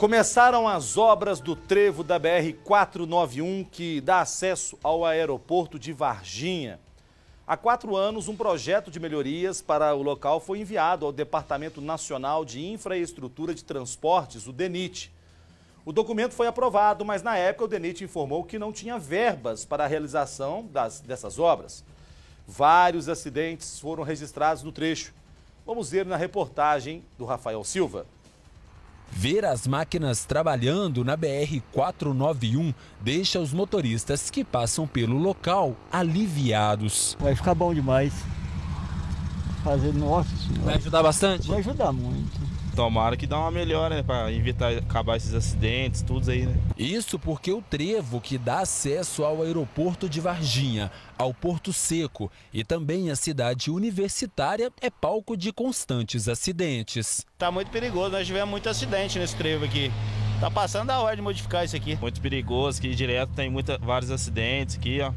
Começaram as obras do trevo da BR-491, que dá acesso ao aeroporto de Varginha. Há quatro anos, um projeto de melhorias para o local foi enviado ao Departamento Nacional de Infraestrutura de Transportes, o DENIT. O documento foi aprovado, mas na época o DENIT informou que não tinha verbas para a realização das, dessas obras. Vários acidentes foram registrados no trecho. Vamos ver na reportagem do Rafael Silva. Ver as máquinas trabalhando na BR-491 deixa os motoristas que passam pelo local aliviados. Vai ficar bom demais. Fazer, nosso. Vai ajudar bastante? Vai ajudar muito. Tomara que dá uma melhora, né? Pra evitar acabar esses acidentes, tudo aí, né? Isso porque o trevo que dá acesso ao aeroporto de Varginha, ao Porto Seco e também à cidade universitária é palco de constantes acidentes. Tá muito perigoso, nós tivemos muito acidente nesse trevo aqui. Tá passando a hora de modificar isso aqui. Muito perigoso, que direto tem muita, vários acidentes aqui, ó.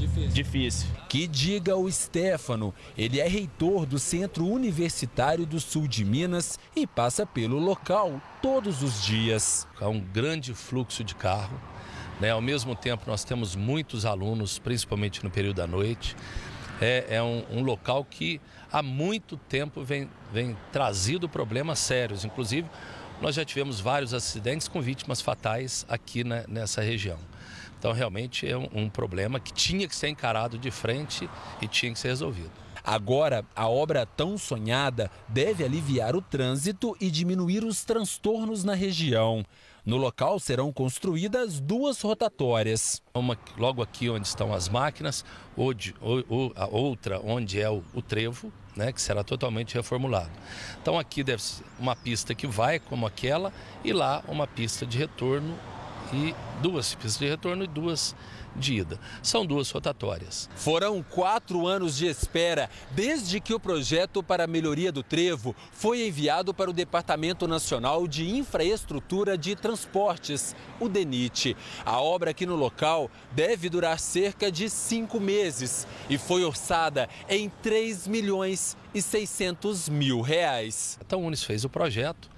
Difícil. Difícil. Que diga o Stefano, ele é reitor do Centro Universitário do Sul de Minas e passa pelo local todos os dias. Há é um grande fluxo de carro. Né? Ao mesmo tempo, nós temos muitos alunos, principalmente no período da noite. É, é um, um, local que há muito tempo vem, vem trazido problemas sérios. Inclusive, nós já tivemos vários acidentes com vítimas fatais aqui na, né, nessa região. Então, realmente é um, um problema que tinha que ser encarado de frente e tinha que ser resolvido. Agora, a obra tão sonhada deve aliviar o trânsito e diminuir os transtornos na região. No local serão construídas duas rotatórias. Uma logo aqui onde estão as máquinas, ou, de, ou, ou a outra onde é o, o trevo, né, que será totalmente reformulado. Então aqui deve ser uma pista que vai como aquela e lá uma pista de retorno e duas pistas de retorno e duas de ida. São duas rotatórias. Foram quatro anos de espera desde que o projeto para a melhoria do trevo foi enviado para o Departamento Nacional de Infraestrutura de Transportes, o DENIT. A obra aqui no local deve durar cerca de cinco meses e foi orçada em 3 milhões e 600 mil reais. Então, o Unis fez o projeto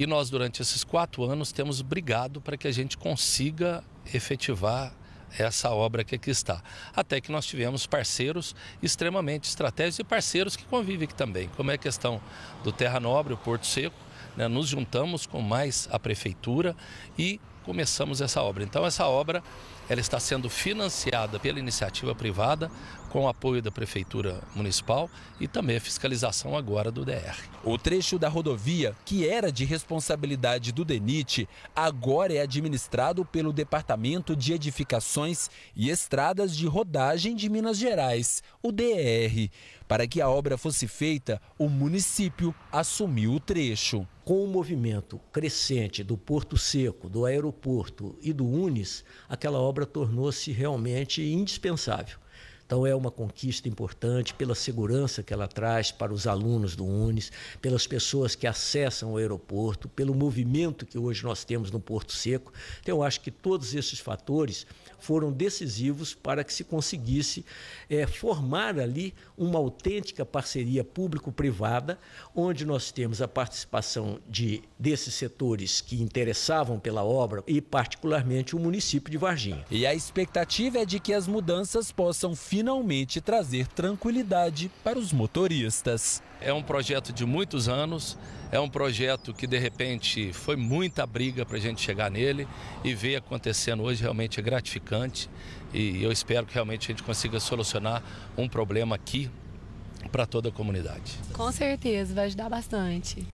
e nós, durante esses quatro anos, temos brigado para que a gente consiga efetivar essa obra que aqui está. Até que nós tivemos parceiros extremamente estratégicos e parceiros que convivem aqui também, como é a questão do Terra Nobre, o Porto Seco. Né? Nos juntamos com mais a prefeitura e começamos essa obra. Então essa obra ela está sendo financiada pela iniciativa privada com o apoio da prefeitura municipal e também a fiscalização agora do DR. O trecho da rodovia que era de responsabilidade do DENIT agora é administrado pelo Departamento de Edificações e Estradas de Rodagem de Minas Gerais, o DR. Para que a obra fosse feita, o município assumiu o trecho. Com o movimento crescente do Porto Seco, do aeroporto aeroporto e do UNES, aquela obra tornou-se realmente indispensável. Então é uma conquista importante pela segurança que ela traz para os alunos do UNES, pelas pessoas que acessam o aeroporto, pelo movimento que hoje nós temos no Porto Seco. Então eu acho que todos esses fatores foram decisivos para que se conseguisse é, formar ali uma autêntica parceria público-privada, onde nós temos a participação de desses setores que interessavam pela obra e particularmente o município de Varginha. E a expectativa é de que as mudanças possam finalizar finalmente trazer tranquilidade para os motoristas. É um projeto de muitos anos, é um projeto que de repente foi muita briga para a gente chegar nele e ver acontecendo hoje realmente é gratificante e eu espero que realmente a gente consiga solucionar um problema aqui para toda a comunidade. Com certeza, vai ajudar bastante.